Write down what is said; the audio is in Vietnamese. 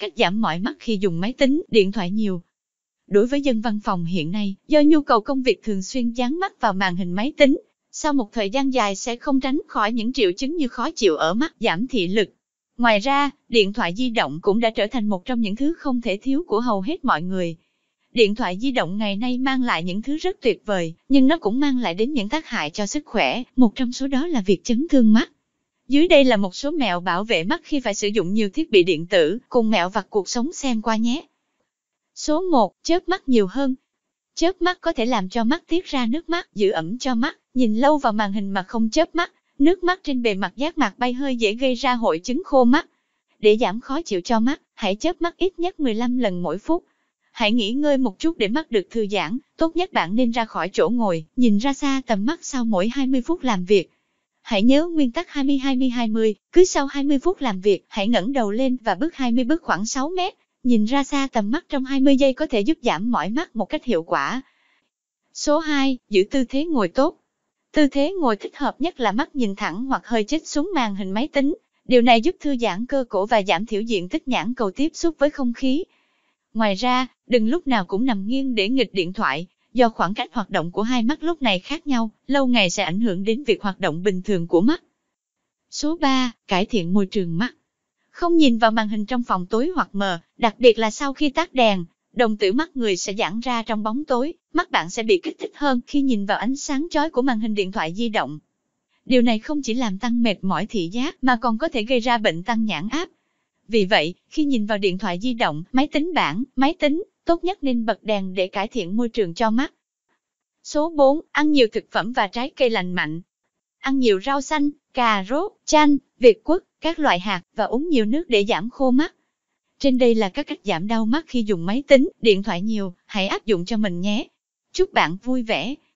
Cách giảm mỏi mắt khi dùng máy tính, điện thoại nhiều. Đối với dân văn phòng hiện nay, do nhu cầu công việc thường xuyên dán mắt vào màn hình máy tính, sau một thời gian dài sẽ không tránh khỏi những triệu chứng như khó chịu ở mắt, giảm thị lực. Ngoài ra, điện thoại di động cũng đã trở thành một trong những thứ không thể thiếu của hầu hết mọi người. Điện thoại di động ngày nay mang lại những thứ rất tuyệt vời, nhưng nó cũng mang lại đến những tác hại cho sức khỏe, một trong số đó là việc chấn thương mắt. Dưới đây là một số mẹo bảo vệ mắt khi phải sử dụng nhiều thiết bị điện tử, cùng mẹo vặt cuộc sống xem qua nhé. Số 1. Chớp mắt nhiều hơn. Chớp mắt có thể làm cho mắt tiết ra nước mắt, giữ ẩm cho mắt, nhìn lâu vào màn hình mà không chớp mắt, nước mắt trên bề mặt giác mạc bay hơi dễ gây ra hội chứng khô mắt. Để giảm khó chịu cho mắt, hãy chớp mắt ít nhất 15 lần mỗi phút. Hãy nghỉ ngơi một chút để mắt được thư giãn, tốt nhất bạn nên ra khỏi chỗ ngồi, nhìn ra xa tầm mắt sau mỗi 20 phút làm việc. Hãy nhớ nguyên tắc 20-20-20, cứ sau 20 phút làm việc, hãy ngẩng đầu lên và bước 20 bước khoảng 6 mét. Nhìn ra xa tầm mắt trong 20 giây có thể giúp giảm mỏi mắt một cách hiệu quả. Số 2, giữ tư thế ngồi tốt. Tư thế ngồi thích hợp nhất là mắt nhìn thẳng hoặc hơi chết xuống màn hình máy tính. Điều này giúp thư giãn cơ cổ và giảm thiểu diện tích nhãn cầu tiếp xúc với không khí. Ngoài ra, đừng lúc nào cũng nằm nghiêng để nghịch điện thoại, Do khoảng cách hoạt động của hai mắt lúc này khác nhau, lâu ngày sẽ ảnh hưởng đến việc hoạt động bình thường của mắt. Số 3. Cải thiện môi trường mắt Không nhìn vào màn hình trong phòng tối hoặc mờ, đặc biệt là sau khi tắt đèn, đồng tử mắt người sẽ giãn ra trong bóng tối, mắt bạn sẽ bị kích thích hơn khi nhìn vào ánh sáng chói của màn hình điện thoại di động. Điều này không chỉ làm tăng mệt mỏi thị giác mà còn có thể gây ra bệnh tăng nhãn áp. Vì vậy, khi nhìn vào điện thoại di động, máy tính bảng, máy tính, tốt nhất nên bật đèn để cải thiện môi trường cho mắt. Số 4. Ăn nhiều thực phẩm và trái cây lành mạnh. Ăn nhiều rau xanh, cà rốt, chanh, việt quất, các loại hạt và uống nhiều nước để giảm khô mắt. Trên đây là các cách giảm đau mắt khi dùng máy tính, điện thoại nhiều, hãy áp dụng cho mình nhé. Chúc bạn vui vẻ.